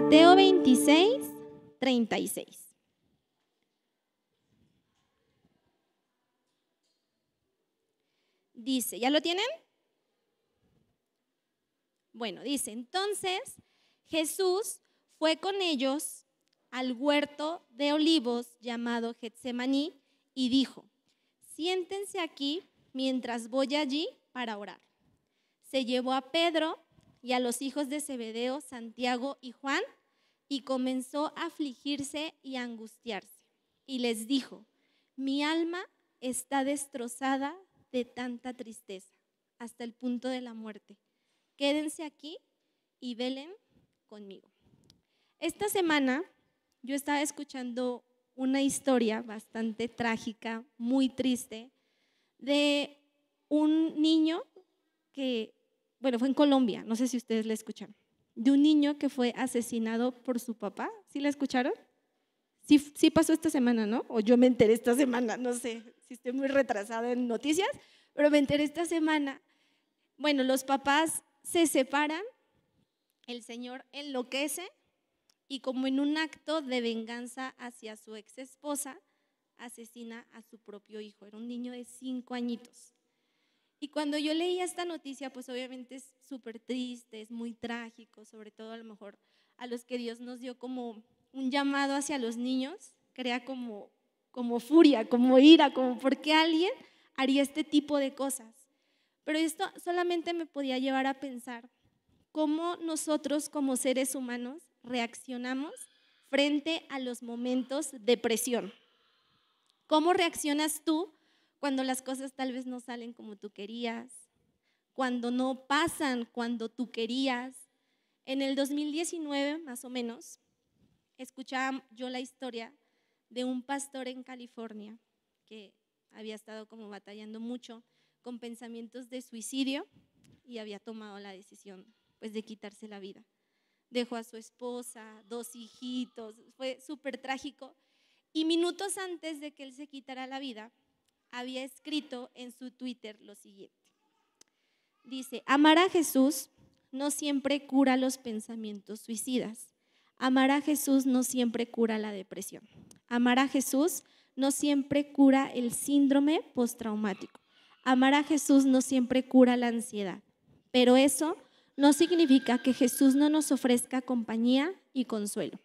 Mateo 26, 36. Dice, ¿ya lo tienen? Bueno, dice, entonces Jesús fue con ellos al huerto de olivos llamado Getsemaní y dijo, siéntense aquí mientras voy allí para orar. Se llevó a Pedro y a los hijos de Zebedeo, Santiago y Juan, y comenzó a afligirse y a angustiarse. Y les dijo, mi alma está destrozada de tanta tristeza, hasta el punto de la muerte. Quédense aquí y velen conmigo. Esta semana yo estaba escuchando una historia bastante trágica, muy triste, de un niño que bueno, fue en Colombia, no sé si ustedes la escucharon, de un niño que fue asesinado por su papá. ¿Sí la escucharon? Sí, sí pasó esta semana, ¿no? O yo me enteré esta semana, no sé si estoy muy retrasada en noticias, pero me enteré esta semana. Bueno, los papás se separan, el señor enloquece y como en un acto de venganza hacia su ex esposa, asesina a su propio hijo. Era un niño de cinco añitos. Y cuando yo leía esta noticia, pues obviamente es súper triste, es muy trágico, sobre todo a lo mejor a los que Dios nos dio como un llamado hacia los niños, crea como, como furia, como ira, como por qué alguien haría este tipo de cosas. Pero esto solamente me podía llevar a pensar cómo nosotros como seres humanos reaccionamos frente a los momentos de presión. ¿Cómo reaccionas tú cuando las cosas tal vez no salen como tú querías, cuando no pasan cuando tú querías. En el 2019, más o menos, escuchaba yo la historia de un pastor en California que había estado como batallando mucho con pensamientos de suicidio y había tomado la decisión pues de quitarse la vida. Dejó a su esposa, dos hijitos, fue súper trágico. Y minutos antes de que él se quitara la vida, había escrito en su Twitter lo siguiente. Dice, amar a Jesús no siempre cura los pensamientos suicidas. Amar a Jesús no siempre cura la depresión. Amar a Jesús no siempre cura el síndrome postraumático. Amar a Jesús no siempre cura la ansiedad. Pero eso no significa que Jesús no nos ofrezca compañía y consuelo.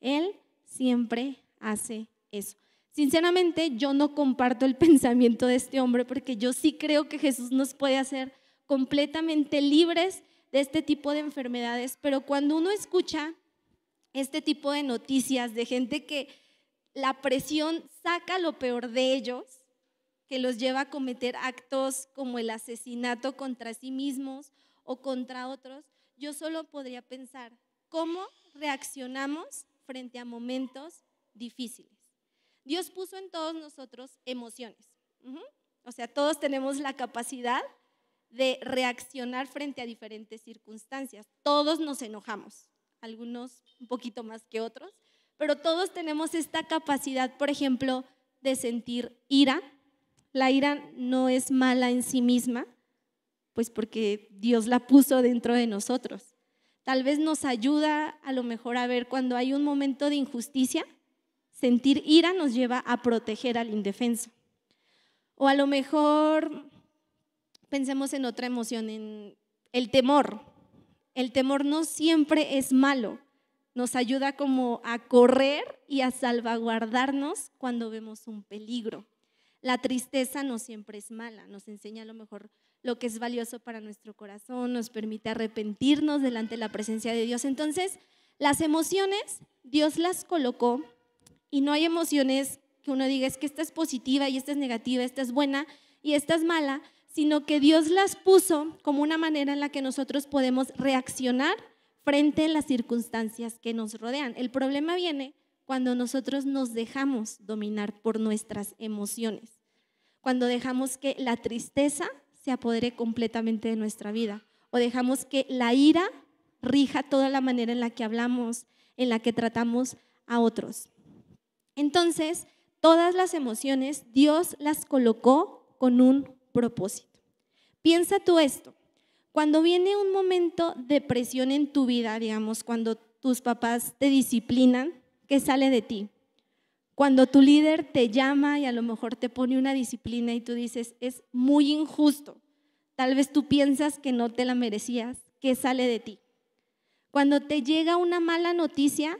Él siempre hace eso. Sinceramente, yo no comparto el pensamiento de este hombre porque yo sí creo que Jesús nos puede hacer completamente libres de este tipo de enfermedades, pero cuando uno escucha este tipo de noticias de gente que la presión saca lo peor de ellos, que los lleva a cometer actos como el asesinato contra sí mismos o contra otros, yo solo podría pensar cómo reaccionamos frente a momentos difíciles. Dios puso en todos nosotros emociones. O sea, todos tenemos la capacidad de reaccionar frente a diferentes circunstancias. Todos nos enojamos, algunos un poquito más que otros, pero todos tenemos esta capacidad, por ejemplo, de sentir ira. La ira no es mala en sí misma, pues porque Dios la puso dentro de nosotros. Tal vez nos ayuda a lo mejor a ver cuando hay un momento de injusticia, Sentir ira nos lleva a proteger al indefenso. O a lo mejor pensemos en otra emoción, en el temor. El temor no siempre es malo, nos ayuda como a correr y a salvaguardarnos cuando vemos un peligro. La tristeza no siempre es mala, nos enseña a lo mejor lo que es valioso para nuestro corazón, nos permite arrepentirnos delante de la presencia de Dios. Entonces, las emociones Dios las colocó y no hay emociones que uno diga es que esta es positiva y esta es negativa, esta es buena y esta es mala, sino que Dios las puso como una manera en la que nosotros podemos reaccionar frente a las circunstancias que nos rodean. El problema viene cuando nosotros nos dejamos dominar por nuestras emociones, cuando dejamos que la tristeza se apodere completamente de nuestra vida o dejamos que la ira rija toda la manera en la que hablamos, en la que tratamos a otros. Entonces, todas las emociones Dios las colocó con un propósito. Piensa tú esto. Cuando viene un momento de presión en tu vida, digamos, cuando tus papás te disciplinan, ¿qué sale de ti? Cuando tu líder te llama y a lo mejor te pone una disciplina y tú dices, es muy injusto, tal vez tú piensas que no te la merecías, ¿qué sale de ti? Cuando te llega una mala noticia,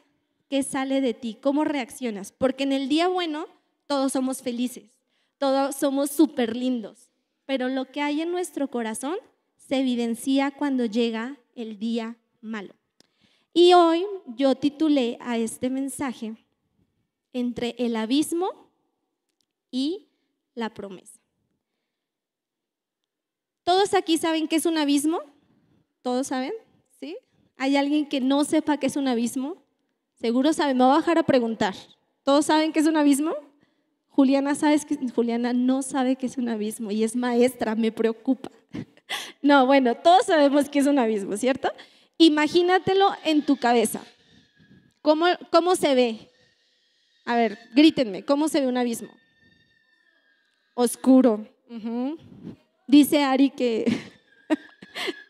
¿Qué sale de ti? ¿Cómo reaccionas? Porque en el día bueno todos somos felices, todos somos súper lindos, pero lo que hay en nuestro corazón se evidencia cuando llega el día malo. Y hoy yo titulé a este mensaje entre el abismo y la promesa. ¿Todos aquí saben qué es un abismo? ¿Todos saben? ¿Sí? ¿Hay alguien que no sepa qué es un abismo? Seguro saben, me va a bajar a preguntar. ¿Todos saben qué es un abismo? Juliana, sabe que, Juliana no sabe qué es un abismo y es maestra, me preocupa. No, bueno, todos sabemos qué es un abismo, ¿cierto? Imagínatelo en tu cabeza. ¿Cómo, cómo se ve? A ver, grítenme, ¿cómo se ve un abismo? Oscuro. Dice Ari que,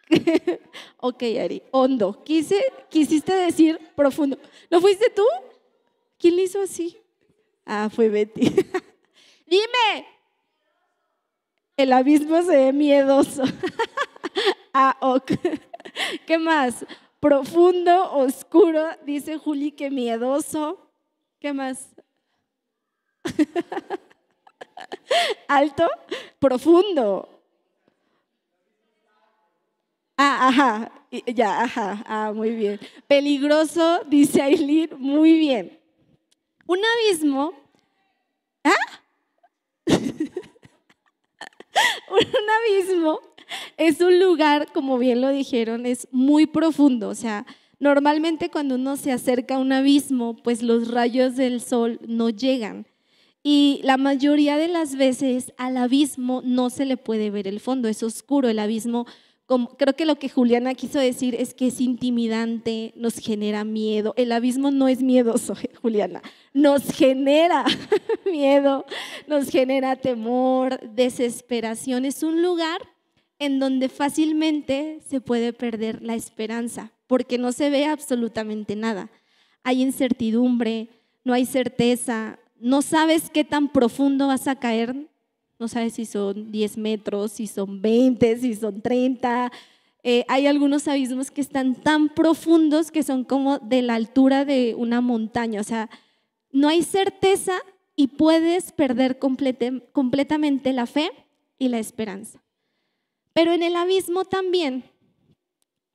Ok, Ari, hondo. Quise, quisiste decir profundo. ¿Lo fuiste tú? ¿Quién le hizo así? Ah, fue Betty. Dime. El abismo se ve miedoso. ah, ok. ¿Qué más? Profundo, oscuro, dice Juli que miedoso. ¿Qué más? Alto, profundo, Ah, ajá, ya, ajá, ah, muy bien. Peligroso, dice Aileen, muy bien. Un abismo, ¿ah? un abismo es un lugar, como bien lo dijeron, es muy profundo, o sea, normalmente cuando uno se acerca a un abismo, pues los rayos del sol no llegan. Y la mayoría de las veces al abismo no se le puede ver el fondo, es oscuro, el abismo creo que lo que Juliana quiso decir es que es intimidante, nos genera miedo. El abismo no es miedoso, Juliana, nos genera miedo, nos genera temor, desesperación. Es un lugar en donde fácilmente se puede perder la esperanza, porque no se ve absolutamente nada. Hay incertidumbre, no hay certeza, no sabes qué tan profundo vas a caer, no sabes si son 10 metros, si son 20, si son 30. Eh, hay algunos abismos que están tan profundos que son como de la altura de una montaña. O sea, no hay certeza y puedes perder completamente la fe y la esperanza. Pero en el abismo también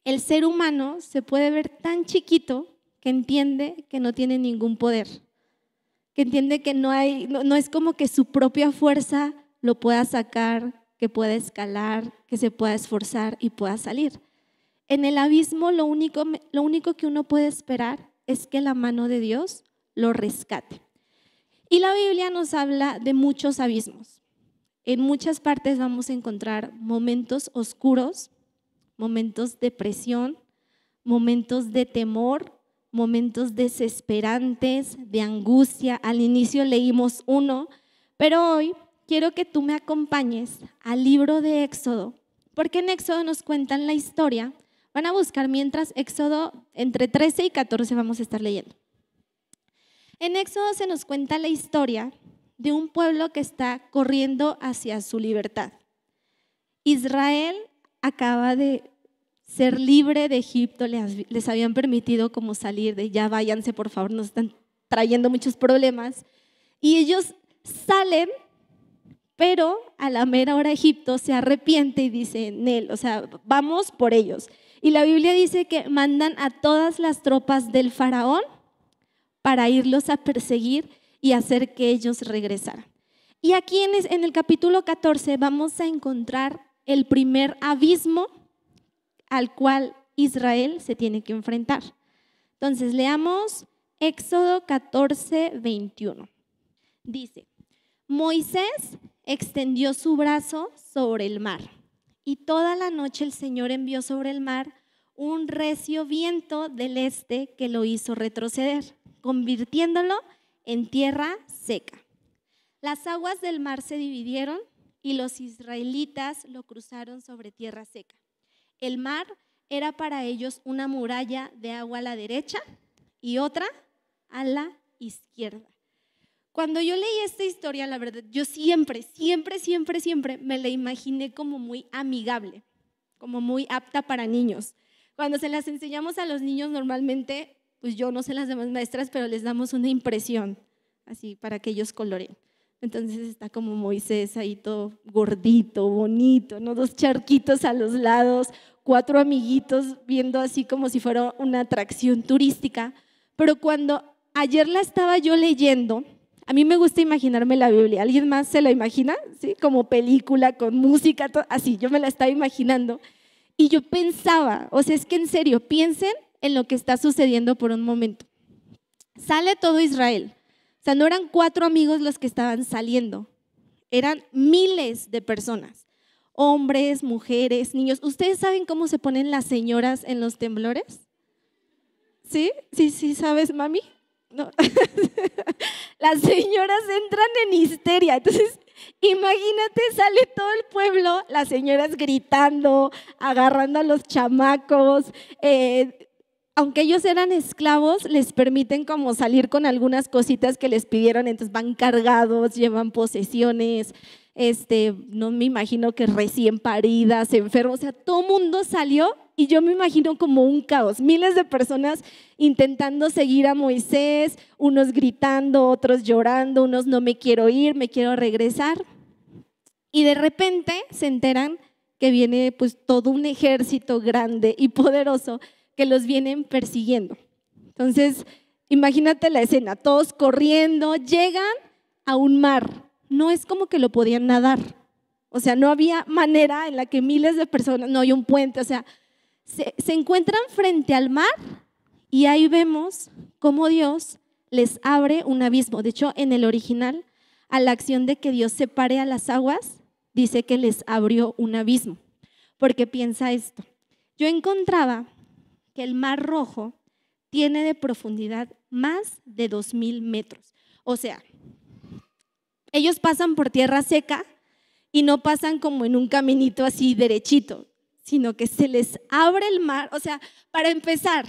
el ser humano se puede ver tan chiquito que entiende que no tiene ningún poder, que entiende que no, no es como que su propia fuerza lo pueda sacar, que pueda escalar, que se pueda esforzar y pueda salir. En el abismo lo único, lo único que uno puede esperar es que la mano de Dios lo rescate. Y la Biblia nos habla de muchos abismos. En muchas partes vamos a encontrar momentos oscuros, momentos de presión, momentos de temor, momentos desesperantes, de angustia. Al inicio leímos uno, pero hoy quiero que tú me acompañes al libro de Éxodo, porque en Éxodo nos cuentan la historia. Van a buscar mientras Éxodo entre 13 y 14 vamos a estar leyendo. En Éxodo se nos cuenta la historia de un pueblo que está corriendo hacia su libertad. Israel acaba de ser libre de Egipto, les habían permitido como salir de ya váyanse, por favor, nos están trayendo muchos problemas. Y ellos salen pero a la mera hora Egipto se arrepiente y dice, Nel, o sea, vamos por ellos. Y la Biblia dice que mandan a todas las tropas del faraón para irlos a perseguir y hacer que ellos regresaran. Y aquí en el capítulo 14 vamos a encontrar el primer abismo al cual Israel se tiene que enfrentar. Entonces, leamos Éxodo 14, 21. Dice, Moisés extendió su brazo sobre el mar. Y toda la noche el Señor envió sobre el mar un recio viento del este que lo hizo retroceder, convirtiéndolo en tierra seca. Las aguas del mar se dividieron y los israelitas lo cruzaron sobre tierra seca. El mar era para ellos una muralla de agua a la derecha y otra a la izquierda. Cuando yo leí esta historia, la verdad, yo siempre, siempre, siempre, siempre me la imaginé como muy amigable, como muy apta para niños. Cuando se las enseñamos a los niños normalmente, pues yo no sé las demás maestras, pero les damos una impresión, así, para que ellos coloren. Entonces está como Moisés ahí todo gordito, bonito, ¿no? Dos charquitos a los lados, cuatro amiguitos viendo así como si fuera una atracción turística. Pero cuando ayer la estaba yo leyendo, a mí me gusta imaginarme la Biblia. ¿Alguien más se la imagina? ¿Sí? Como película, con música, así. Yo me la estaba imaginando. Y yo pensaba, o sea, es que en serio, piensen en lo que está sucediendo por un momento. Sale todo Israel. O sea, no eran cuatro amigos los que estaban saliendo, eran miles de personas, hombres, mujeres, niños. ¿Ustedes saben cómo se ponen las señoras en los temblores? ¿Sí? ¿Sí, sí sabes, mami? no. las señoras entran en histeria. Entonces, imagínate, sale todo el pueblo, las señoras gritando, agarrando a los chamacos. Eh, aunque ellos eran esclavos, les permiten como salir con algunas cositas que les pidieron, entonces van cargados, llevan posesiones, este, no me imagino que recién paridas, enfermos, o sea, todo mundo salió y yo me imagino como un caos, miles de personas intentando seguir a Moisés, unos gritando, otros llorando, unos no me quiero ir, me quiero regresar. Y de repente se enteran que viene pues todo un ejército grande y poderoso que los vienen persiguiendo. Entonces, imagínate la escena, todos corriendo, llegan a un mar. No es como que lo podían nadar. O sea, no había manera en la que miles de personas, no hay un puente, o sea, se, encuentran frente al mar y ahí vemos cómo Dios les abre un abismo. De hecho, en el original, a la acción de que Dios separe a las aguas, dice que les abrió un abismo. Porque piensa esto. Yo encontraba que el Mar Rojo tiene de profundidad más de 2.000 metros. O sea, ellos pasan por tierra seca y no pasan como en un caminito así derechito sino que se les abre el mar. O sea, para empezar,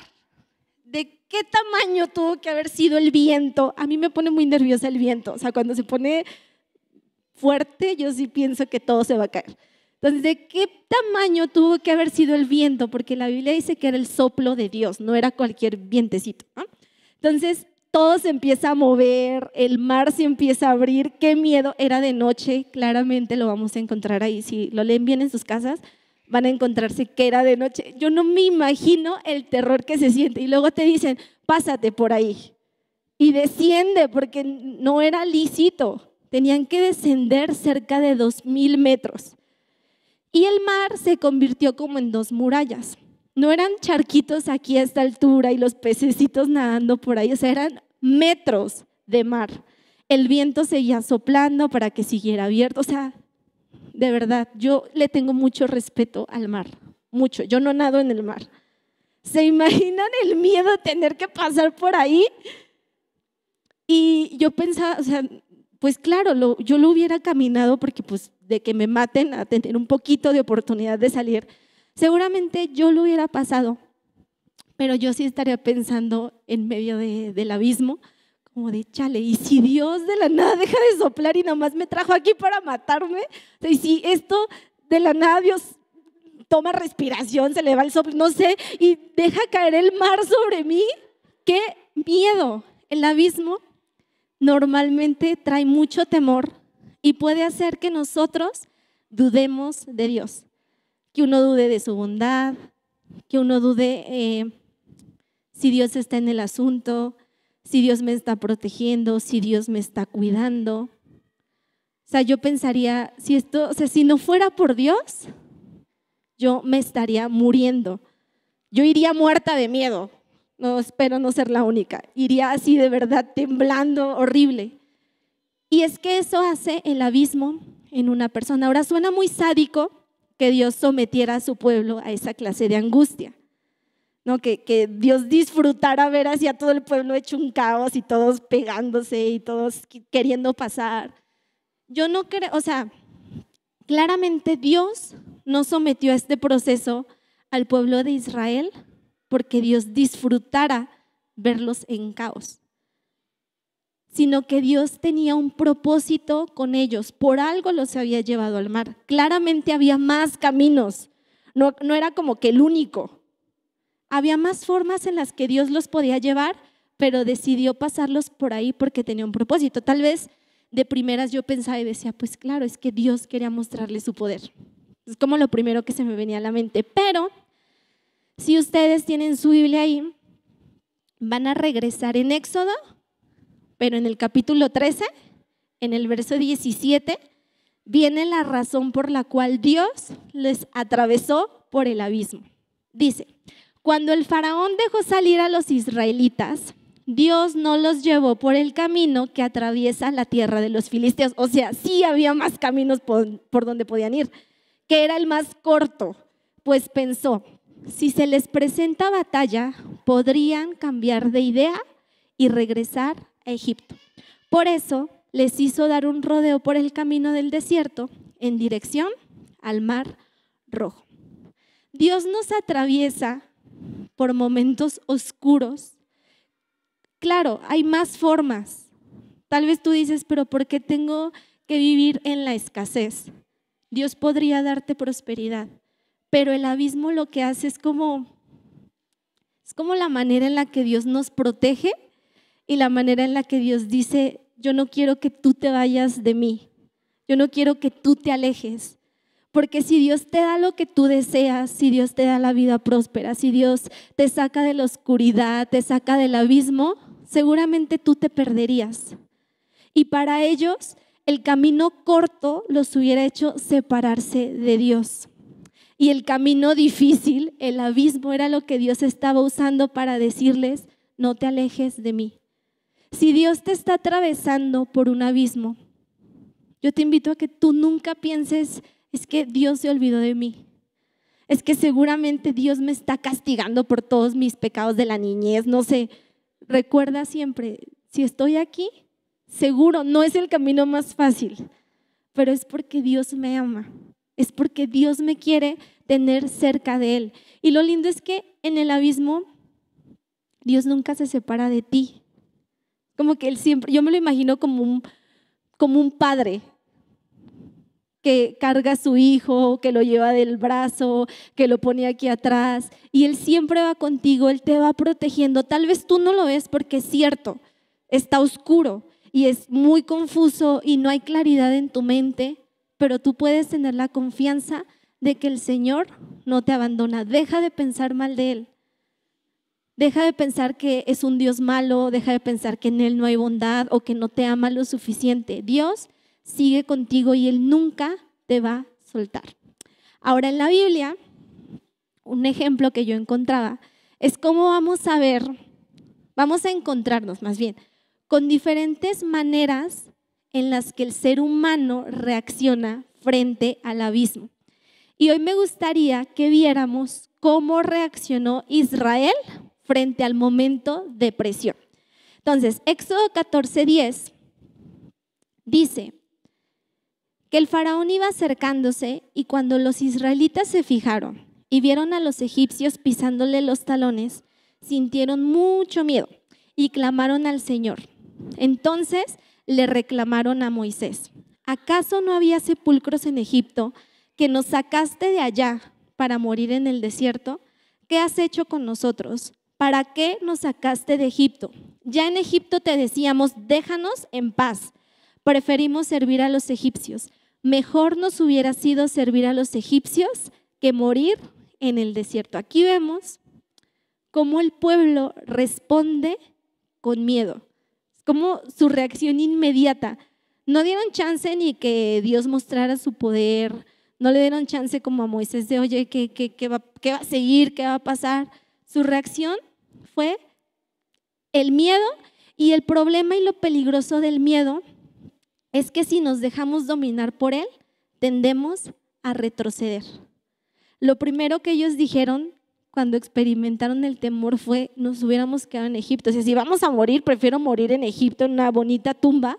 ¿de qué tamaño tuvo que haber sido el viento? A mí me pone muy nerviosa el viento. O sea, cuando se pone fuerte, yo sí pienso que todo se va a caer. Entonces, ¿de qué tamaño tuvo que haber sido el viento? Porque la Biblia dice que era el soplo de Dios, no era cualquier vientecito. Entonces, todo se empieza a mover, el mar se empieza a abrir, qué miedo, era de noche, claramente lo vamos a encontrar ahí, si lo leen bien en sus casas, van a encontrarse que era de noche. Yo no me imagino el terror que se siente. Y luego te dicen, pásate por ahí. Y desciende, porque no era lícito. Tenían que descender cerca de dos mil metros. Y el mar se convirtió como en dos murallas. No eran charquitos aquí a esta altura y los pececitos nadando por ahí, o sea, eran metros de mar. El viento seguía soplando para que siguiera abierto, o sea, de verdad, yo le tengo mucho respeto al mar, mucho. Yo no nado en el mar. ¿Se imaginan el miedo de tener que pasar por ahí? Y yo pensaba, o sea, pues claro, yo lo hubiera caminado porque pues de que me maten a tener un poquito de oportunidad de salir, seguramente yo lo hubiera pasado, pero yo sí estaría pensando en medio del abismo como de chale, y si Dios de la nada deja de soplar y nada más me trajo aquí para matarme, y si esto de la nada Dios toma respiración, se le va el soplo, no sé, y deja caer el mar sobre mí, qué miedo. El abismo normalmente trae mucho temor y puede hacer que nosotros dudemos de Dios, que uno dude de su bondad, que uno dude eh, si Dios está en el asunto, si Dios me está protegiendo, si Dios me está cuidando. O sea, yo pensaría, si esto, o si no fuera por Dios, yo me estaría muriendo. Yo iría muerta de miedo. No espero no ser la única. Iría así de verdad temblando horrible. Y es que eso hace el abismo en una persona. Ahora suena muy sádico que Dios sometiera a su pueblo a esa clase de angustia. ¿no? Que, que, Dios disfrutara ver hacia todo el pueblo hecho un caos y todos pegándose y todos queriendo pasar. Yo no creo, o sea, claramente Dios no sometió a este proceso al pueblo de Israel porque Dios disfrutara verlos en caos, sino que Dios tenía un propósito con ellos, por algo los había llevado al mar. Claramente había más caminos, no, no era como que el único, había más formas en las que Dios los podía llevar, pero decidió pasarlos por ahí porque tenía un propósito. Tal vez de primeras yo pensaba y decía, pues claro, es que Dios quería mostrarle su poder. Es como lo primero que se me venía a la mente. Pero si ustedes tienen su Biblia ahí, van a regresar en Éxodo, pero en el capítulo 13, en el verso 17, viene la razón por la cual Dios les atravesó por el abismo. Dice, cuando el faraón dejó salir a los israelitas, Dios no los llevó por el camino que atraviesa la tierra de los filisteos. O sea, sí había más caminos por, donde podían ir, que era el más corto. Pues pensó, si se les presenta batalla, podrían cambiar de idea y regresar a Egipto. Por eso les hizo dar un rodeo por el camino del desierto en dirección al mar rojo. Dios nos atraviesa por momentos oscuros. Claro, hay más formas. Tal vez tú dices, pero ¿por qué tengo que vivir en la escasez? Dios podría darte prosperidad, pero el abismo lo que hace es como es como la manera en la que Dios nos protege y la manera en la que Dios dice, yo no quiero que tú te vayas de mí. Yo no quiero que tú te alejes. Porque si Dios te da lo que tú deseas, si Dios te da la vida próspera, si Dios te saca de la oscuridad, te saca del abismo, seguramente tú te perderías. Y para ellos el camino corto los hubiera hecho separarse de Dios. Y el camino difícil, el abismo, era lo que Dios estaba usando para decirles, no te alejes de mí. Si Dios te está atravesando por un abismo, yo te invito a que tú nunca pienses es que Dios se olvidó de mí. Es que seguramente Dios me está castigando por todos mis pecados de la niñez, no sé. Recuerda siempre, si estoy aquí, seguro no es el camino más fácil, pero es porque Dios me ama. Es porque Dios me quiere tener cerca de Él. Y lo lindo es que en el abismo Dios nunca se separa de ti. Como que Él siempre, yo me lo imagino como un, como un padre que carga a su hijo, que lo lleva del brazo, que lo pone aquí atrás. Y Él siempre va contigo, Él te va protegiendo. Tal vez tú no lo ves porque es cierto, está oscuro y es muy confuso y no hay claridad en tu mente, pero tú puedes tener la confianza de que el Señor no te abandona. Deja de pensar mal de Él. Deja de pensar que es un Dios malo, deja de pensar que en Él no hay bondad o que no te ama lo suficiente. Dios sigue contigo y Él nunca te va a soltar. Ahora en la Biblia, un ejemplo que yo encontraba es cómo vamos a ver, vamos a encontrarnos más bien, con diferentes maneras en las que el ser humano reacciona frente al abismo. Y hoy me gustaría que viéramos cómo reaccionó Israel frente al momento de presión. Entonces, Éxodo 14:10 dice, que el faraón iba acercándose y cuando los israelitas se fijaron y vieron a los egipcios pisándole los talones, sintieron mucho miedo y clamaron al Señor. Entonces le reclamaron a Moisés, ¿acaso no había sepulcros en Egipto que nos sacaste de allá para morir en el desierto? ¿Qué has hecho con nosotros? ¿Para qué nos sacaste de Egipto? Ya en Egipto te decíamos, déjanos en paz. Preferimos servir a los egipcios mejor nos hubiera sido servir a los egipcios que morir en el desierto. Aquí vemos cómo el pueblo responde con miedo, como su reacción inmediata. No dieron chance ni que Dios mostrara su poder, no le dieron chance como a Moisés de, oye, ¿qué, qué, va, qué va a seguir? ¿Qué va a pasar? Su reacción fue el miedo y el problema y lo peligroso del miedo es que si nos dejamos dominar por Él, tendemos a retroceder. Lo primero que ellos dijeron cuando experimentaron el temor fue, nos hubiéramos quedado en Egipto. O sea, si vamos a morir, prefiero morir en Egipto, en una bonita tumba,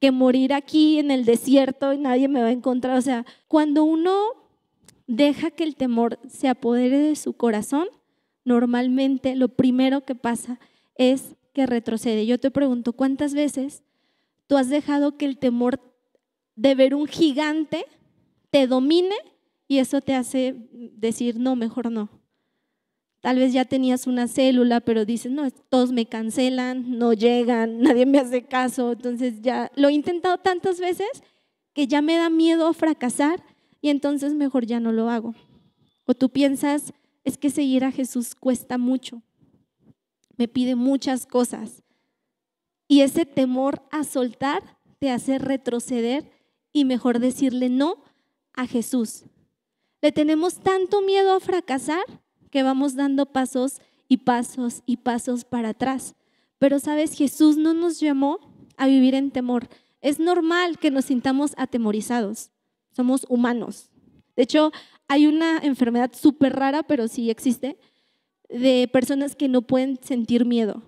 que morir aquí en el desierto y nadie me va a encontrar. O sea, cuando uno deja que el temor se apodere de su corazón, normalmente lo primero que pasa es que retrocede. Yo te pregunto, ¿cuántas veces tú has dejado que el temor de ver un gigante te domine y eso te hace decir, no, mejor no. Tal vez ya tenías una célula, pero dices, no, todos me cancelan, no llegan, nadie me hace caso. Entonces ya lo he intentado tantas veces que ya me da miedo fracasar y entonces mejor ya no lo hago. O tú piensas, es que seguir a Jesús cuesta mucho, me pide muchas cosas. Y ese temor a soltar te hace retroceder y mejor decirle no a Jesús. Le tenemos tanto miedo a fracasar que vamos dando pasos y pasos y pasos para atrás. Pero sabes, Jesús no nos llamó a vivir en temor. Es normal que nos sintamos atemorizados. Somos humanos. De hecho, hay una enfermedad súper rara, pero sí existe, de personas que no pueden sentir miedo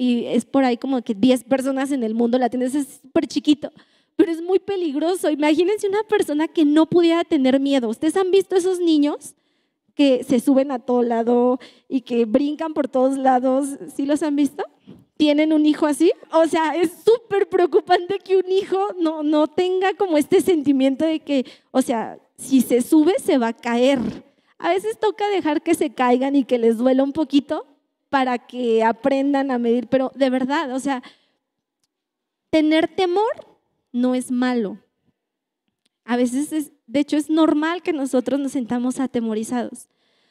y es por ahí como que 10 personas en el mundo, la tienen, es súper chiquito, pero es muy peligroso. Imagínense una persona que no pudiera tener miedo. ¿Ustedes han visto esos niños que se suben a todo lado y que brincan por todos lados? ¿Sí los han visto? ¿Tienen un hijo así? O sea, es súper preocupante que un hijo no, no tenga como este sentimiento de que, o sea, si se sube se va a caer. A veces toca dejar que se caigan y que les duela un poquito, para que aprendan a medir, pero de verdad, o sea, tener temor no es malo. A veces, de hecho, es normal que nosotros nos sentamos atemorizados.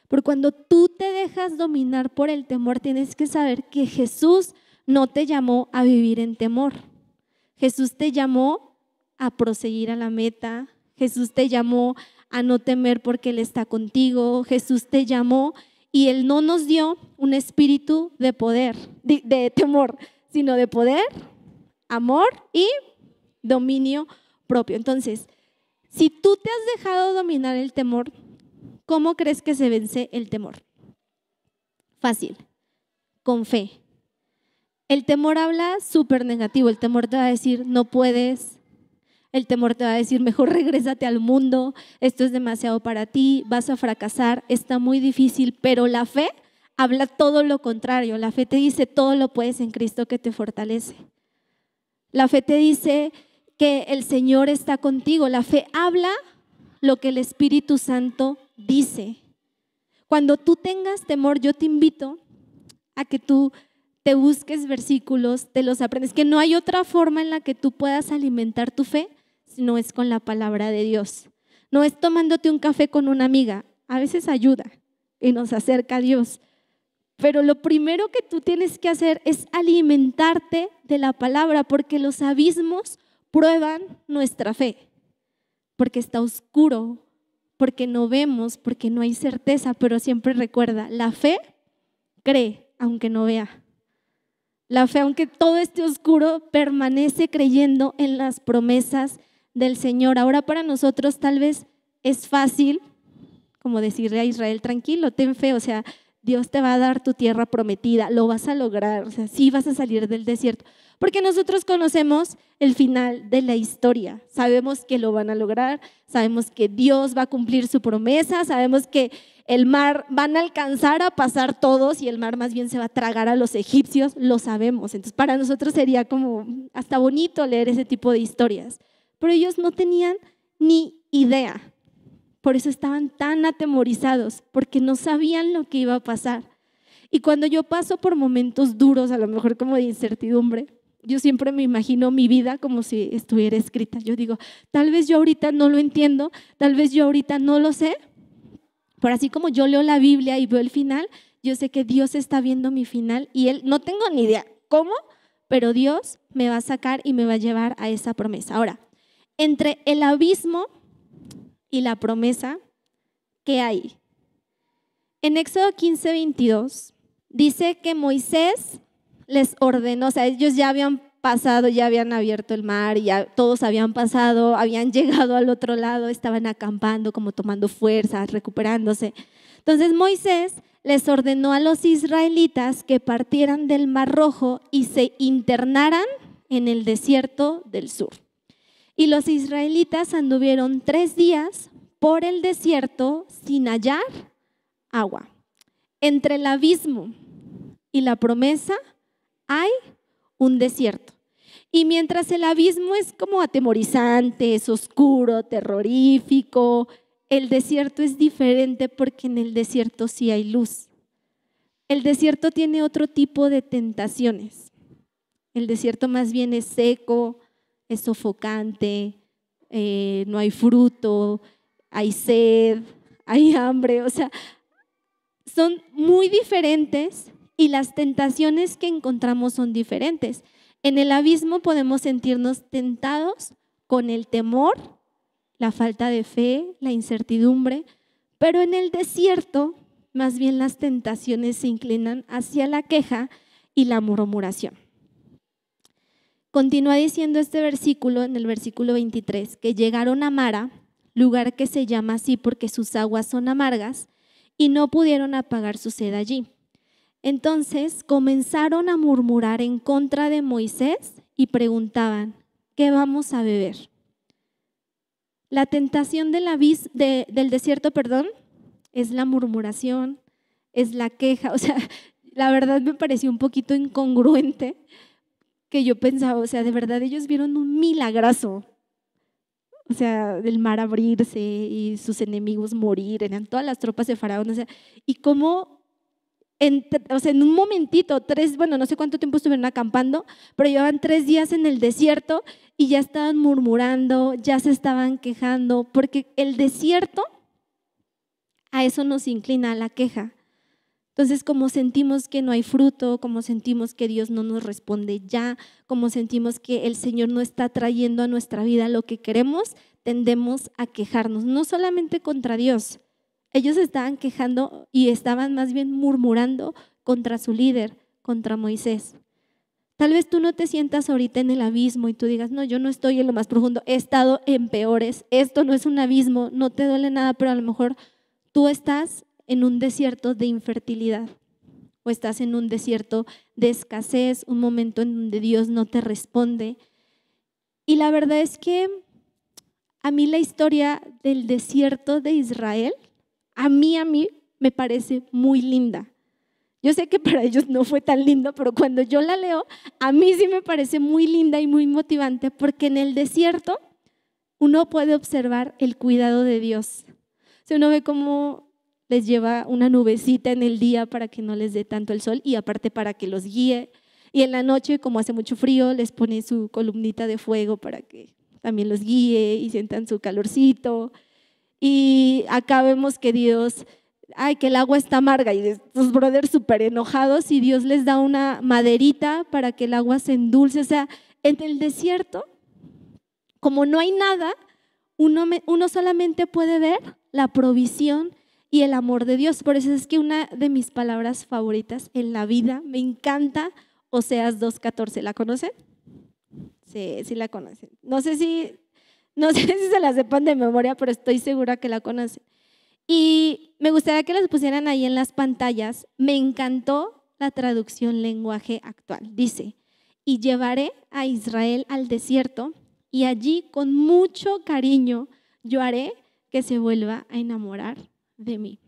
Porque cuando tú te dejas dominar por el temor, tienes que saber que Jesús no te llamó a vivir en temor. Jesús te llamó a proseguir a la meta. Jesús te llamó a no temer porque Él está contigo. Jesús te llamó y Él no nos dio un espíritu de poder, de, temor, sino de poder, amor y dominio propio. Entonces, si tú te has dejado dominar el temor, ¿cómo crees que se vence el temor? Fácil, con fe. El temor habla súper negativo, el temor te va a decir, no puedes, el temor te va a decir, mejor regrésate al mundo, esto es demasiado para ti, vas a fracasar, está muy difícil, pero la fe habla todo lo contrario. La fe te dice, todo lo puedes en Cristo que te fortalece. La fe te dice que el Señor está contigo. La fe habla lo que el Espíritu Santo dice. Cuando tú tengas temor, yo te invito a que tú te busques versículos, te los aprendes, que no hay otra forma en la que tú puedas alimentar tu fe no es con la palabra de Dios. No es tomándote un café con una amiga. A veces ayuda y nos acerca a Dios. Pero lo primero que tú tienes que hacer es alimentarte de la palabra, porque los abismos prueban nuestra fe, porque está oscuro, porque no vemos, porque no hay certeza, pero siempre recuerda, la fe cree aunque no vea. La fe, aunque todo esté oscuro, permanece creyendo en las promesas del Señor. Ahora para nosotros tal vez es fácil como decirle a Israel, tranquilo, ten fe, o sea, Dios te va a dar tu tierra prometida, lo vas a lograr, o sea, sí vas a salir del desierto. Porque nosotros conocemos el final de la historia, sabemos que lo van a lograr, sabemos que Dios va a cumplir su promesa, sabemos que el mar van a alcanzar a pasar todos y el mar más bien se va a tragar a los egipcios, lo sabemos. Entonces para nosotros sería como hasta bonito leer ese tipo de historias pero ellos no tenían ni idea. Por eso estaban tan atemorizados, porque no sabían lo que iba a pasar. Y cuando yo paso por momentos duros, a lo mejor como de incertidumbre, yo siempre me imagino mi vida como si estuviera escrita. Yo digo, tal vez yo ahorita no lo entiendo, tal vez yo ahorita no lo sé, pero así como yo leo la Biblia y veo el final, yo sé que Dios está viendo mi final y Él, no tengo ni idea cómo, pero Dios me va a sacar y me va a llevar a esa promesa. Ahora, entre el abismo y la promesa que hay. En Éxodo 15, 22 dice que Moisés les ordenó, o sea, ellos ya habían pasado, ya habían abierto el mar, ya todos habían pasado, habían llegado al otro lado, estaban acampando, como tomando fuerzas, recuperándose. Entonces Moisés les ordenó a los israelitas que partieran del Mar Rojo y se internaran en el desierto del sur. Y los israelitas anduvieron tres días por el desierto sin hallar agua. Entre el abismo y la promesa hay un desierto. Y mientras el abismo es como atemorizante, es oscuro, terrorífico, el desierto es diferente porque en el desierto sí hay luz. El desierto tiene otro tipo de tentaciones. El desierto más bien es seco, es sofocante, eh, no hay fruto, hay sed, hay hambre, o sea, son muy diferentes y las tentaciones que encontramos son diferentes. En el abismo podemos sentirnos tentados con el temor, la falta de fe, la incertidumbre, pero en el desierto más bien las tentaciones se inclinan hacia la queja y la murmuración. Continúa diciendo este versículo en el versículo 23, que llegaron a Mara, lugar que se llama así porque sus aguas son amargas, y no pudieron apagar su sed allí. Entonces comenzaron a murmurar en contra de Moisés y preguntaban, ¿qué vamos a beber? La tentación del desierto, perdón, es la murmuración, es la queja. O sea, la verdad me pareció un poquito incongruente que yo pensaba, o sea, de verdad ellos vieron un milagroso, O sea, el mar abrirse y sus enemigos morir, eran todas las tropas de Faraón. O sea, y cómo, en, o sea, en un momentito, tres, bueno, no sé cuánto tiempo estuvieron acampando, pero llevaban tres días en el desierto y ya estaban murmurando, ya se estaban quejando, porque el desierto a eso nos inclina a la queja. Entonces, como sentimos que no hay fruto, como sentimos que Dios no nos responde ya, como sentimos que el Señor no está trayendo a nuestra vida lo que queremos, tendemos a quejarnos, no solamente contra Dios. Ellos estaban quejando y estaban más bien murmurando contra su líder, contra Moisés. Tal vez tú no te sientas ahorita en el abismo y tú digas, no, yo no estoy en lo más profundo, he estado en peores, esto no es un abismo, no te duele nada, pero a lo mejor tú estás en un desierto de infertilidad o estás en un desierto de escasez, un momento en donde Dios no te responde. Y la verdad es que a mí la historia del desierto de Israel, a mí, a mí me parece muy linda. Yo sé que para ellos no fue tan linda, pero cuando yo la leo, a mí sí me parece muy linda y muy motivante, porque en el desierto uno puede observar el cuidado de Dios. O sea, uno ve cómo les lleva una nubecita en el día para que no les dé tanto el sol y aparte para que los guíe. Y en la noche, como hace mucho frío, les pone su columnita de fuego para que también los guíe y sientan su calorcito. Y acá vemos que Dios, ay, que el agua está amarga y estos brothers súper enojados y Dios les da una maderita para que el agua se endulce. O sea, en el desierto, como no hay nada, uno, uno solamente puede ver la provisión y el amor de Dios. Por eso es que una de mis palabras favoritas en la vida, me encanta Oseas 2.14. ¿La conocen? Sí, sí la conocen. No sé si, no sé si se la sepan de memoria, pero estoy segura que la conocen. Y me gustaría que las pusieran ahí en las pantallas. Me encantó la traducción lenguaje actual. Dice, y llevaré a Israel al desierto y allí con mucho cariño yo haré que se vuelva a enamorar de mí.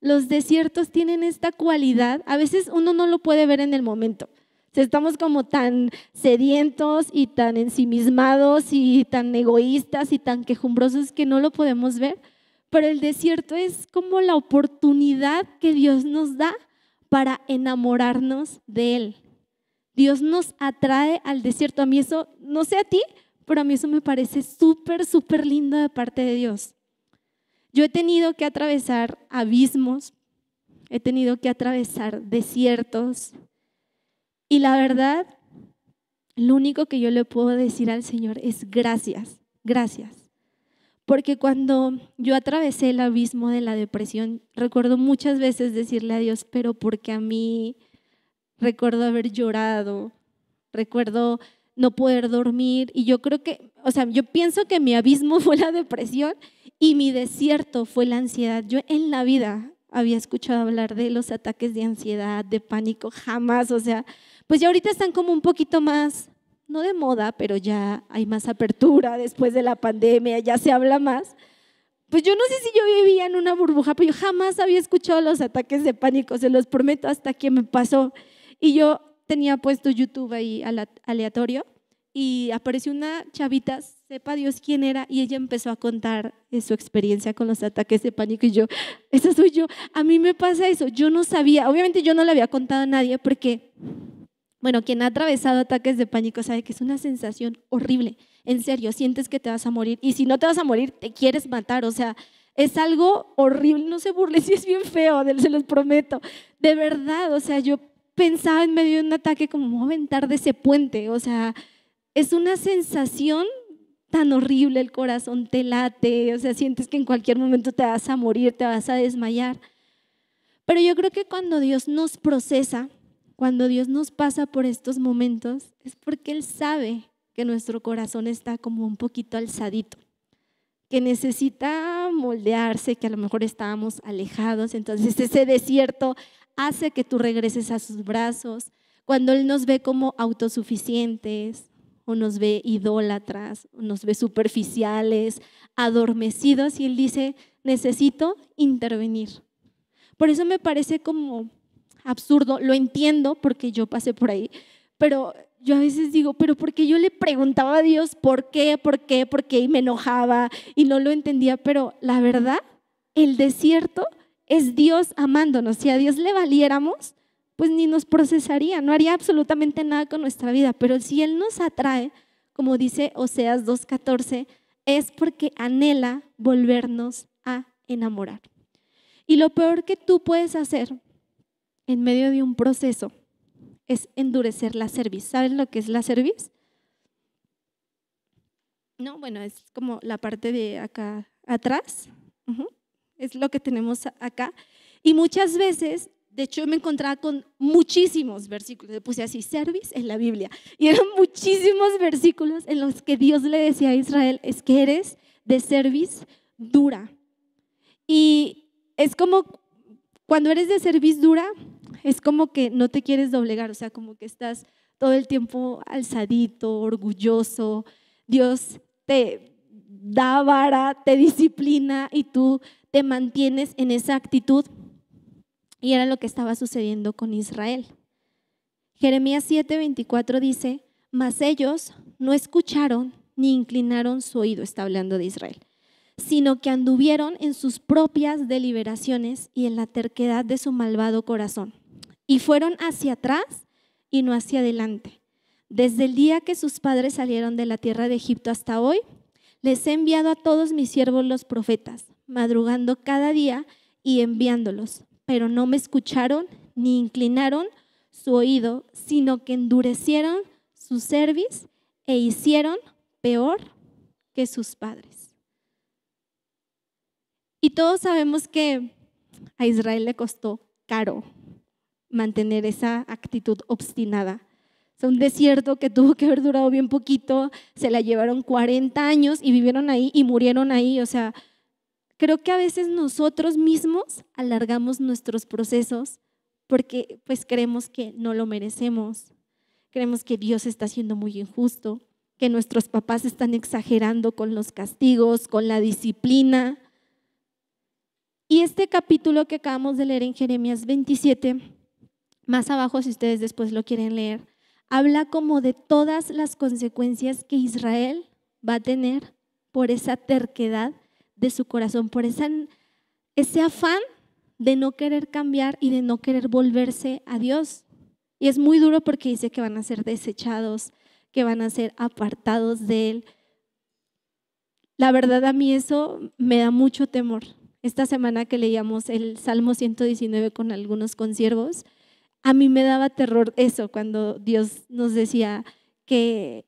Los desiertos tienen esta cualidad, a veces uno no lo puede ver en el momento. estamos como tan sedientos y tan ensimismados y tan egoístas y tan quejumbrosos que no lo podemos ver, pero el desierto es como la oportunidad que Dios nos da para enamorarnos de Él. Dios nos atrae al desierto. A mí eso, no sé a ti, pero a mí eso me parece súper, súper lindo de parte de Dios. Yo he tenido que atravesar abismos, he tenido que atravesar desiertos. Y la verdad, lo único que yo le puedo decir al Señor es gracias, gracias. Porque cuando yo atravesé el abismo de la depresión, recuerdo muchas veces decirle a Dios, pero porque a mí recuerdo haber llorado, recuerdo no poder dormir. Y yo creo que, o sea, yo pienso que mi abismo fue la depresión y mi desierto fue la ansiedad. Yo en la vida había escuchado hablar de los ataques de ansiedad, de pánico, jamás. O sea, pues ya ahorita están como un poquito más, no de moda, pero ya hay más apertura después de la pandemia, ya se habla más. Pues yo no sé si yo vivía en una burbuja, pero yo jamás había escuchado los ataques de pánico, se los prometo hasta que me pasó. Y yo tenía puesto YouTube ahí aleatorio y apareció una chavitas sepa Dios quién era y ella empezó a contar eh, su experiencia con los ataques de pánico y yo, eso soy yo, a mí me pasa eso, yo no sabía, obviamente yo no le había contado a nadie porque, bueno, quien ha atravesado ataques de pánico sabe que es una sensación horrible, en serio, sientes que te vas a morir y si no te vas a morir te quieres matar, o sea, es algo horrible, no se burles, si es bien feo, se los prometo, de verdad, o sea, yo pensaba en medio de un ataque como aventar de ese puente, o sea, es una sensación tan horrible, el corazón te late, o sea, sientes que en cualquier momento te vas a morir, te vas a desmayar. Pero yo creo que cuando Dios nos procesa, cuando Dios nos pasa por estos momentos, es porque Él sabe que nuestro corazón está como un poquito alzadito, que necesita moldearse, que a lo mejor estábamos alejados, entonces ese desierto hace que tú regreses a sus brazos, cuando Él nos ve como autosuficientes, o nos ve idólatras, nos ve superficiales, adormecidos, y Él dice, necesito intervenir. Por eso me parece como absurdo, lo entiendo porque yo pasé por ahí, pero yo a veces digo, pero porque yo le preguntaba a Dios por qué, por qué, por qué, y me enojaba y no lo entendía, pero la verdad, el desierto es Dios amándonos. Si a Dios le valiéramos, pues ni nos procesaría, no haría absolutamente nada con nuestra vida. Pero si Él nos atrae, como dice Oseas 2.14, es porque anhela volvernos a enamorar. Y lo peor que tú puedes hacer en medio de un proceso es endurecer la cerviz. ¿Sabes lo que es la cerviz? No, bueno, es como la parte de acá atrás. Es lo que tenemos acá. Y muchas veces de hecho, me encontraba con muchísimos versículos. Le puse así, service en la Biblia. Y eran muchísimos versículos en los que Dios le decía a Israel, es que eres de service dura. Y es como, cuando eres de service dura, es como que no te quieres doblegar, o sea, como que estás todo el tiempo alzadito, orgulloso. Dios te da vara, te disciplina y tú te mantienes en esa actitud y era lo que estaba sucediendo con Israel. Jeremías 7:24 dice, mas ellos no escucharon ni inclinaron su oído, está hablando de Israel, sino que anduvieron en sus propias deliberaciones y en la terquedad de su malvado corazón. Y fueron hacia atrás y no hacia adelante. Desde el día que sus padres salieron de la tierra de Egipto hasta hoy, les he enviado a todos mis siervos los profetas, madrugando cada día y enviándolos, pero no me escucharon ni inclinaron su oído, sino que endurecieron su cerviz e hicieron peor que sus padres. Y todos sabemos que a Israel le costó caro mantener esa actitud obstinada. Es un desierto que tuvo que haber durado bien poquito, se la llevaron 40 años y vivieron ahí y murieron ahí. O sea, Creo que a veces nosotros mismos alargamos nuestros procesos porque pues creemos que no lo merecemos, creemos que Dios está siendo muy injusto, que nuestros papás están exagerando con los castigos, con la disciplina. Y este capítulo que acabamos de leer en Jeremías 27, más abajo si ustedes después lo quieren leer, habla como de todas las consecuencias que Israel va a tener por esa terquedad de su corazón, por ese afán de no querer cambiar y de no querer volverse a Dios. Y es muy duro porque dice que van a ser desechados, que van a ser apartados de Él. La verdad a mí eso me da mucho temor. Esta semana que leíamos el Salmo 119 con algunos consiervos, a mí me daba terror eso cuando Dios nos decía que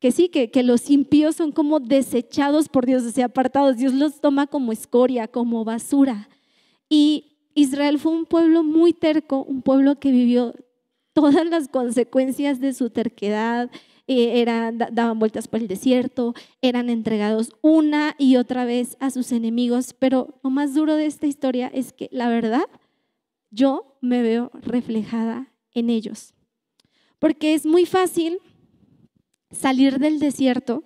que sí, que, que, los impíos son como desechados por Dios, o sea, apartados. Dios los toma como escoria, como basura. Y Israel fue un pueblo muy terco, un pueblo que vivió todas las consecuencias de su terquedad. Eh, eran, daban vueltas por el desierto, eran entregados una y otra vez a sus enemigos. Pero lo más duro de esta historia es que la verdad, yo me veo reflejada en ellos. Porque es muy fácil salir del desierto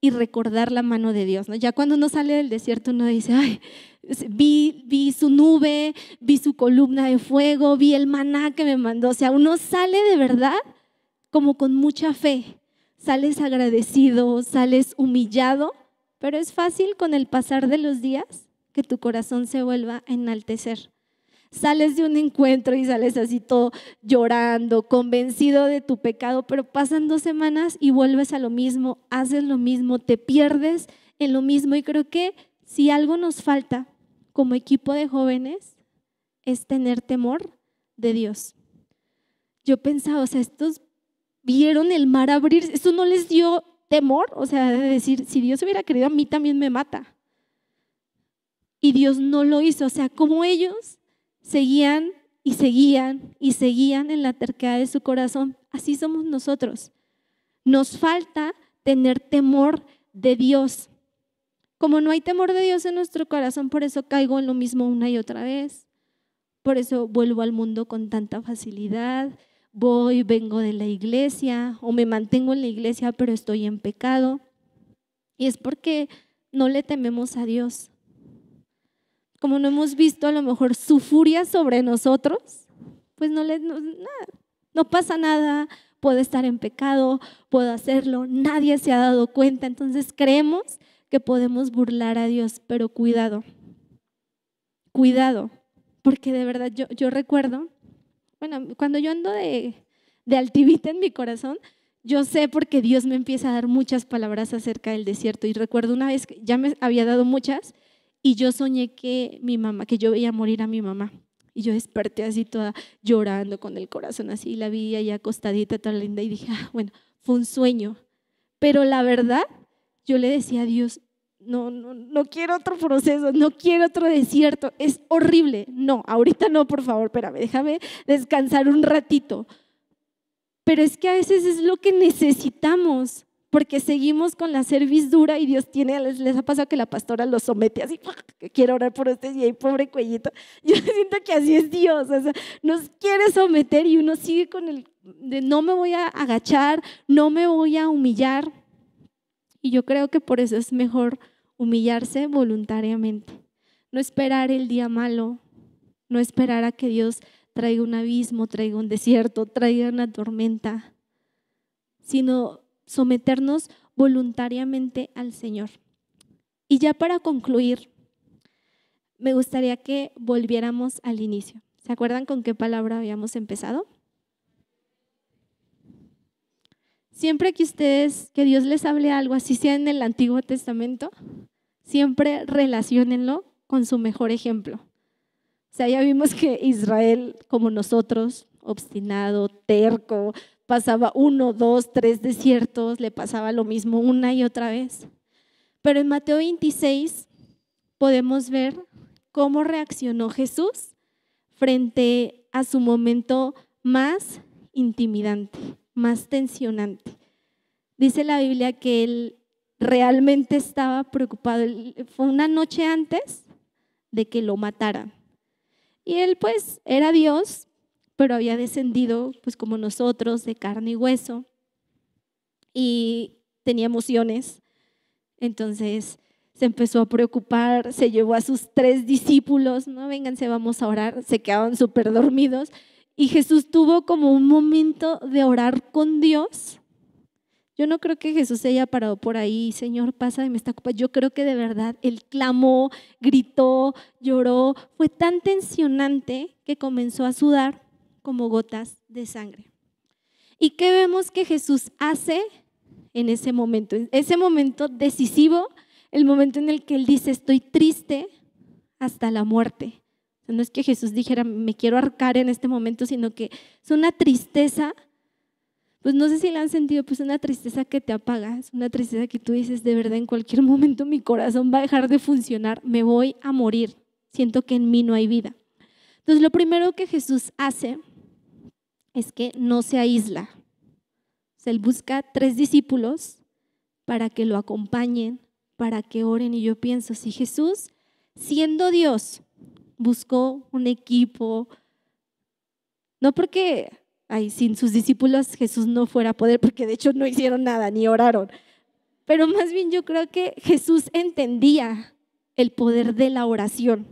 y recordar la mano de Dios. ¿no? Ya cuando uno sale del desierto uno dice, ay, vi, vi su nube, vi su columna de fuego, vi el maná que me mandó. O sea, uno sale de verdad como con mucha fe. Sales agradecido, sales humillado, pero es fácil con el pasar de los días que tu corazón se vuelva a enaltecer sales de un encuentro y sales así todo llorando, convencido de tu pecado, pero pasan dos semanas y vuelves a lo mismo, haces lo mismo, te pierdes en lo mismo. Y creo que si algo nos falta como equipo de jóvenes es tener temor de Dios. Yo pensaba, o sea, estos vieron el mar abrir, eso no les dio temor, o sea, de decir, si Dios hubiera querido a mí también me mata. Y Dios no lo hizo, o sea, como ellos seguían y seguían y seguían en la terquedad de su corazón. Así somos nosotros. Nos falta tener temor de Dios. Como no hay temor de Dios en nuestro corazón, por eso caigo en lo mismo una y otra vez. Por eso vuelvo al mundo con tanta facilidad. Voy, vengo de la iglesia o me mantengo en la iglesia, pero estoy en pecado. Y es porque no le tememos a Dios como no hemos visto a lo mejor su furia sobre nosotros, pues no pasa nada, puedo estar en pecado, puedo hacerlo, nadie se ha dado cuenta, entonces creemos que podemos burlar a Dios, pero cuidado, cuidado, porque de verdad yo, yo recuerdo, bueno, cuando yo ando de, de altivita en mi corazón, yo sé porque Dios me empieza a dar muchas palabras acerca del desierto y recuerdo una vez que ya me había dado muchas y yo soñé que mi mamá, que yo veía morir a mi mamá. Y yo desperté así toda llorando con el corazón así, la vi ahí acostadita, tan linda, y dije, ah, bueno, fue un sueño. Pero la verdad, yo le decía a Dios, no, no, no quiero otro proceso, no quiero otro desierto, es horrible. No, ahorita no, por favor, espérame, déjame descansar un ratito. Pero es que a veces es lo que necesitamos porque seguimos con la cerviz dura y Dios tiene, les, les ha pasado que la pastora los somete así, que quiero orar por ustedes y ahí pobre cuellito. Yo siento que así es Dios, nos quiere someter y uno sigue con el de no me voy a agachar, no me voy a humillar. Y yo creo que por eso es mejor humillarse voluntariamente, no esperar el día malo, no esperar a que Dios traiga un abismo, traiga un desierto, traiga una tormenta, sino someternos voluntariamente al Señor. Y ya para concluir, me gustaría que volviéramos al inicio. ¿Se acuerdan con qué palabra habíamos empezado? Siempre que ustedes, que Dios les hable algo, así sea en el Antiguo Testamento, siempre relacionenlo con su mejor ejemplo. O sea, ya vimos que Israel, como nosotros, obstinado, terco, pasaba uno, dos, tres desiertos, le pasaba lo mismo una y otra vez. Pero en Mateo 26 podemos ver cómo reaccionó Jesús frente a su momento más intimidante, más tensionante. Dice la Biblia que él realmente estaba preocupado. Fue una noche antes de que lo mataran. Y él pues era Dios, pero había descendido, pues como nosotros, de carne y hueso, y tenía emociones. Entonces se empezó a preocupar, se llevó a sus tres discípulos, no, vénganse, vamos a orar, se quedaban súper dormidos, y Jesús tuvo como un momento de orar con Dios. Yo no creo que Jesús se haya parado por ahí, Señor, pasa de esta copa. Yo creo que de verdad él clamó, gritó, lloró. Fue tan tensionante que comenzó a sudar como gotas de sangre. ¿Y qué vemos que Jesús hace en ese momento? En ese momento decisivo, el momento en el que él dice, estoy triste hasta la muerte. No es que Jesús dijera, me quiero arcar en este momento, sino que es una tristeza, pues no sé si la han sentido, pues una tristeza que te apaga, es una tristeza que tú dices, de verdad, en cualquier momento mi corazón va a dejar de funcionar, me voy a morir, siento que en mí no hay vida. Entonces lo primero que Jesús hace es que no se aísla. él busca tres discípulos para que lo acompañen, para que oren. Y yo pienso, si Jesús, siendo Dios, buscó un equipo, no porque ay, sin sus discípulos Jesús no fuera a poder, porque de hecho no hicieron nada, ni oraron, pero más bien yo creo que Jesús entendía el poder de la oración.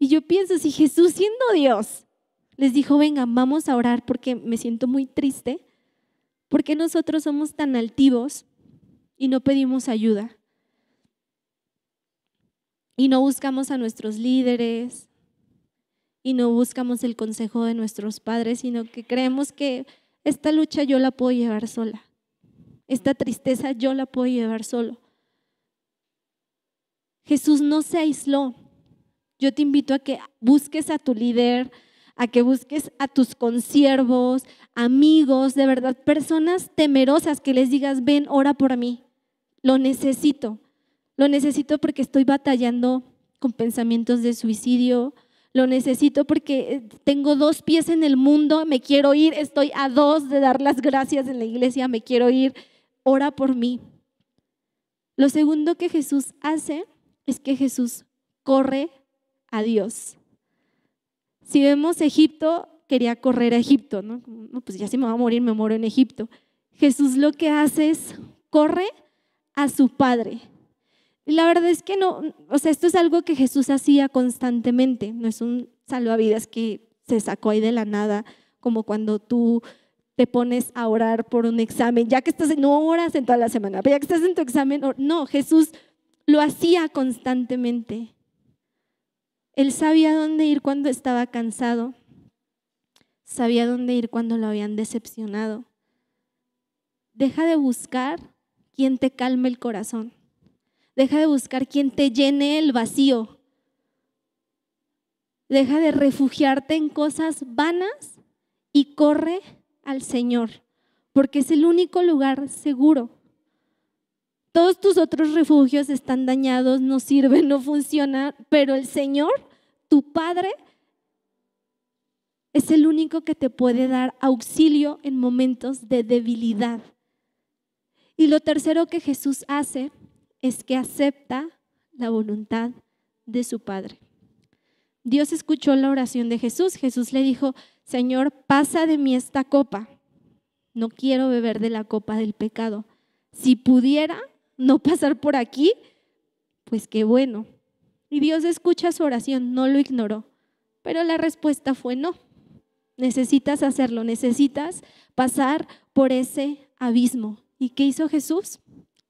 Y yo pienso, si Jesús siendo Dios les dijo, vengan, vamos a orar porque me siento muy triste, porque nosotros somos tan altivos y no pedimos ayuda. Y no buscamos a nuestros líderes, y no buscamos el consejo de nuestros padres, sino que creemos que esta lucha yo la puedo llevar sola, esta tristeza yo la puedo llevar solo. Jesús no se aisló. Yo te invito a que busques a tu líder, a que busques a tus consiervos, amigos, de verdad, personas temerosas que les digas, ven, ora por mí, lo necesito, lo necesito porque estoy batallando con pensamientos de suicidio, lo necesito porque eh, tengo dos pies en el mundo, me quiero ir, estoy a dos de dar las gracias en la iglesia, me quiero ir, ora por mí. Lo segundo que Jesús hace es que Jesús corre a Dios. Si vemos Egipto, quería correr a Egipto, ¿no? pues ya si me va a morir, me muero en Egipto. Jesús lo que hace es corre a su padre. Y la verdad es que no, o sea, esto es algo que Jesús hacía constantemente, no es un salvavidas que se sacó ahí de la nada, como cuando tú te pones a orar por un examen, ya que estás en no oras en toda la semana, pero ya que estás en tu examen, no, Jesús lo hacía constantemente. Él sabía dónde ir cuando estaba cansado, sabía dónde ir cuando lo habían decepcionado. Deja de buscar quien te calme el corazón. Deja de buscar quien te llene el vacío. Deja de refugiarte en cosas vanas y corre al Señor, porque es el único lugar seguro todos tus otros refugios están dañados, no sirven, no funcionan, pero el Señor, tu Padre, es el único que te puede dar auxilio en momentos de debilidad. Y lo tercero que Jesús hace es que acepta la voluntad de su Padre. Dios escuchó la oración de Jesús. Jesús le dijo, Señor, pasa de mí esta copa. No quiero beber de la copa del pecado. Si pudiera, no pasar por aquí, pues qué bueno. Y Dios escucha su oración, no lo ignoró, pero la respuesta fue no. Necesitas hacerlo, necesitas pasar por ese abismo. ¿Y qué hizo Jesús?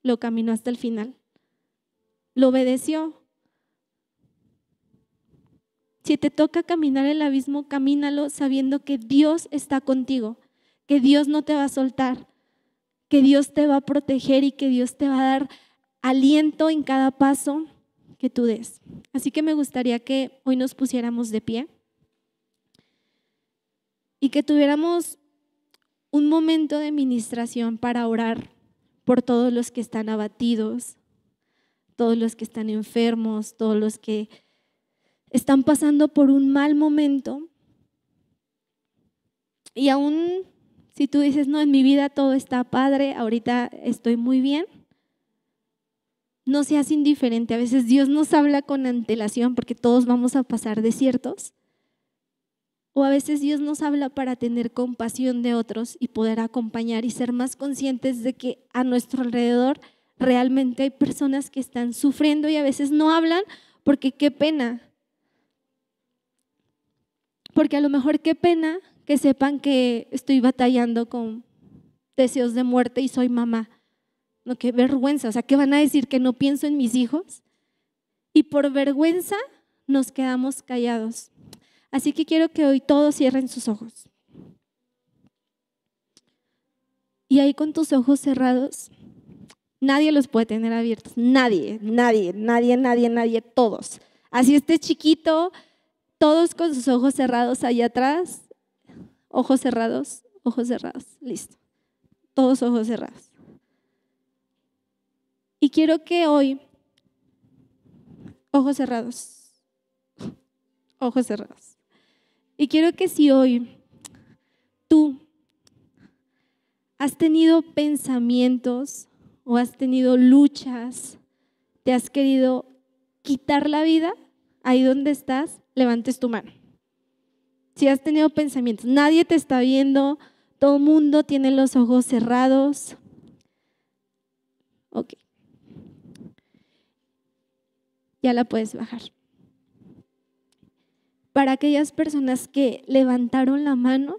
Lo caminó hasta el final. Lo obedeció. Si te toca caminar el abismo, camínalo sabiendo que Dios está contigo, que Dios no te va a soltar, que Dios te va a proteger y que Dios te va a dar aliento en cada paso que tú des. Así que me gustaría que hoy nos pusiéramos de pie y que tuviéramos un momento de ministración para orar por todos los que están abatidos, todos los que están enfermos, todos los que están pasando por un mal momento. Y aún si tú dices, no, en mi vida todo está padre, ahorita estoy muy bien, no seas indiferente. A veces Dios nos habla con antelación porque todos vamos a pasar desiertos. O a veces Dios nos habla para tener compasión de otros y poder acompañar y ser más conscientes de que a nuestro alrededor realmente hay personas que están sufriendo y a veces no hablan porque qué pena. Porque a lo mejor qué pena que sepan que estoy batallando con deseos de muerte y soy mamá. No, qué vergüenza, o sea, ¿qué van a decir que no pienso en mis hijos? Y por vergüenza nos quedamos callados. Así que quiero que hoy todos cierren sus ojos. Y ahí con tus ojos cerrados, nadie los puede tener abiertos. Nadie, nadie, nadie, nadie, nadie, todos. Así este chiquito, todos con sus ojos cerrados allá atrás, Ojos cerrados, ojos cerrados, listo. Todos ojos cerrados. Y quiero que hoy, ojos cerrados, ojos cerrados. Y quiero que si hoy tú has tenido pensamientos o has tenido luchas, te has querido quitar la vida, ahí donde estás, levantes tu mano si has tenido pensamientos, nadie te está viendo, todo el mundo tiene los ojos cerrados. Ok. Ya la puedes bajar. Para aquellas personas que levantaron la mano,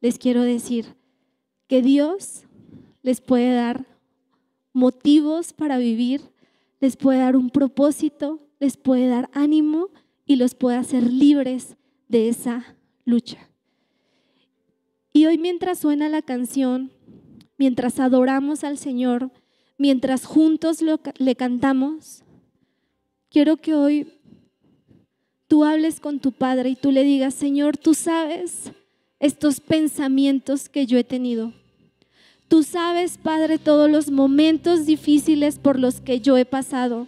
les quiero decir que Dios les puede dar motivos para vivir, les puede dar un propósito, les puede dar ánimo y los puede hacer libres de esa lucha. Y hoy mientras suena la canción, mientras adoramos al Señor, mientras juntos le cantamos, quiero que hoy tú hables con tu Padre y tú le digas, Señor, tú sabes estos pensamientos que yo he tenido. Tú sabes, Padre, todos los momentos difíciles por los que yo he pasado.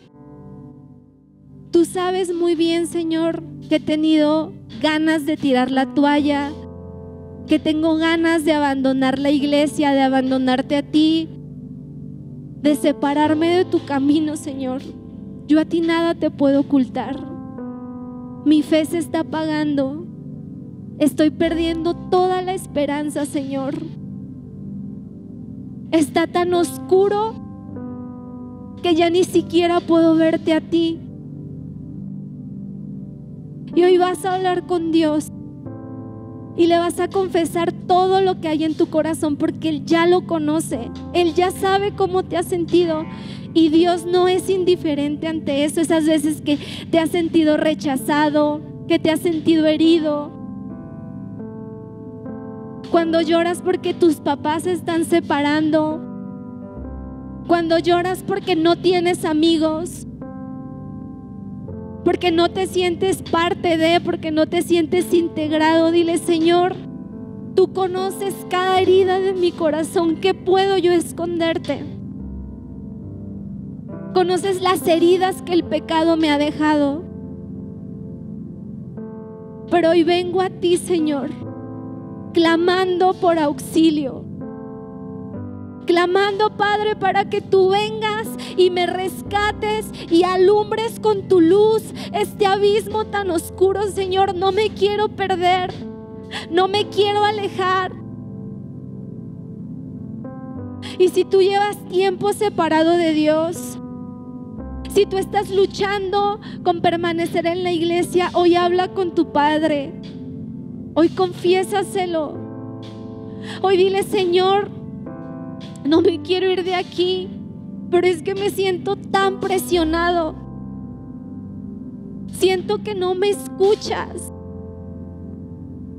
Tú sabes muy bien, Señor, que he tenido ganas de tirar la toalla, que tengo ganas de abandonar la iglesia, de abandonarte a ti, de separarme de tu camino, Señor. Yo a ti nada te puedo ocultar. Mi fe se está apagando. Estoy perdiendo toda la esperanza, Señor. Está tan oscuro que ya ni siquiera puedo verte a ti. Y hoy vas a hablar con Dios y le vas a confesar todo lo que hay en tu corazón porque Él ya lo conoce, Él ya sabe cómo te has sentido. Y Dios no es indiferente ante eso, esas veces que te has sentido rechazado, que te has sentido herido, cuando lloras porque tus papás se están separando, cuando lloras porque no tienes amigos, porque no te sientes parte de, porque no te sientes integrado. Dile, Señor, tú conoces cada herida de mi corazón, ¿qué puedo yo esconderte? Conoces las heridas que el pecado me ha dejado. Pero hoy vengo a ti, Señor, clamando por auxilio clamando, Padre, para que tú vengas y me rescates y alumbres con tu luz este abismo tan oscuro, Señor. No me quiero perder, no me quiero alejar. Y si tú llevas tiempo separado de Dios, si tú estás luchando con permanecer en la iglesia, hoy habla con tu Padre. Hoy confiésaselo. Hoy dile, Señor, no me quiero ir de aquí, pero es que me siento tan presionado. Siento que no me escuchas.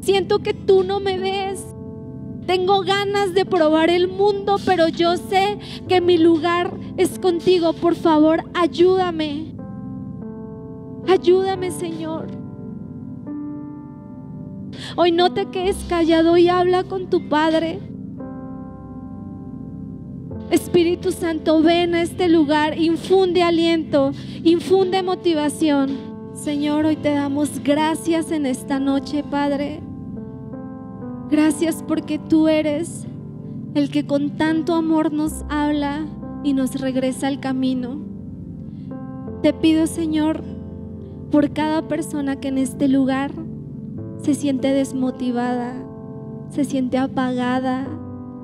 Siento que tú no me ves. Tengo ganas de probar el mundo, pero yo sé que mi lugar es contigo. Por favor, ayúdame. Ayúdame, Señor. Hoy no te quedes callado y habla con tu Padre. Espíritu Santo, ven a este lugar, infunde aliento, infunde motivación. Señor, hoy te damos gracias en esta noche, Padre. Gracias porque tú eres el que con tanto amor nos habla y nos regresa al camino. Te pido, Señor, por cada persona que en este lugar se siente desmotivada, se siente apagada,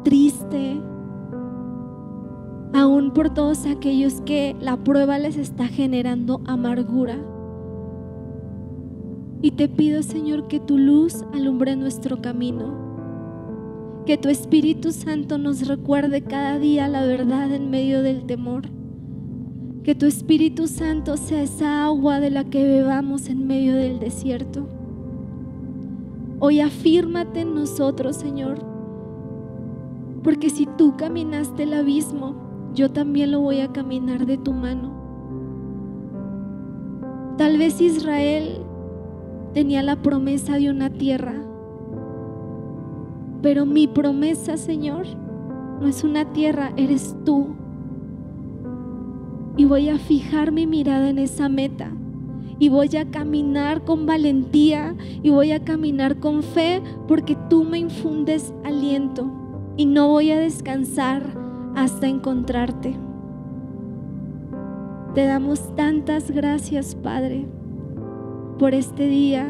triste, aún por todos aquellos que la prueba les está generando amargura. Y te pido, Señor, que tu luz alumbre nuestro camino. Que tu Espíritu Santo nos recuerde cada día la verdad en medio del temor. Que tu Espíritu Santo sea esa agua de la que bebamos en medio del desierto. Hoy afírmate en nosotros, Señor. Porque si tú caminaste el abismo, yo también lo voy a caminar de tu mano. Tal vez Israel tenía la promesa de una tierra, pero mi promesa, Señor, no es una tierra, eres tú. Y voy a fijar mi mirada en esa meta. Y voy a caminar con valentía y voy a caminar con fe porque tú me infundes aliento. Y no voy a descansar hasta encontrarte. Te damos tantas gracias, Padre, por este día,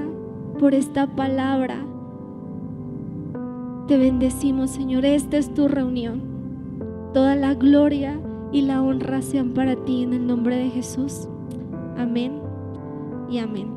por esta palabra. Te bendecimos, Señor. Esta es tu reunión. Toda la gloria y la honra sean para ti en el nombre de Jesús. Amén y amén.